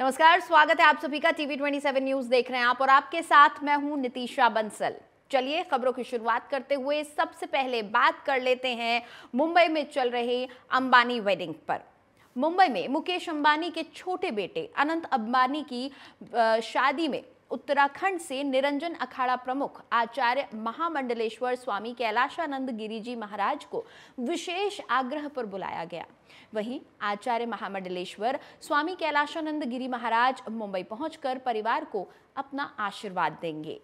नमस्कार स्वागत है आप सभी का टीवी 27 न्यूज देख रहे हैं आप और आपके साथ मैं हूं नितिशा बंसल चलिए खबरों की शुरुआत करते हुए सबसे पहले बात कर लेते हैं मुंबई में चल रहे अंबानी वेडिंग पर मुंबई में मुकेश अंबानी के छोटे बेटे अनंत अंबानी की शादी में उत्तराखंड से निरंजन अखाड़ा प्रमुख आचार्य महामंडलेश्वर स्वामी कैलाशानंद गिरिजी महाराज को विशेष आग्रह पर बुलाया गया वहीं आचार्य महामंडलेश्वर स्वामी कैलाशानंद गिरी महाराज मुंबई पहुंचकर परिवार को अपना आशीर्वाद देंगे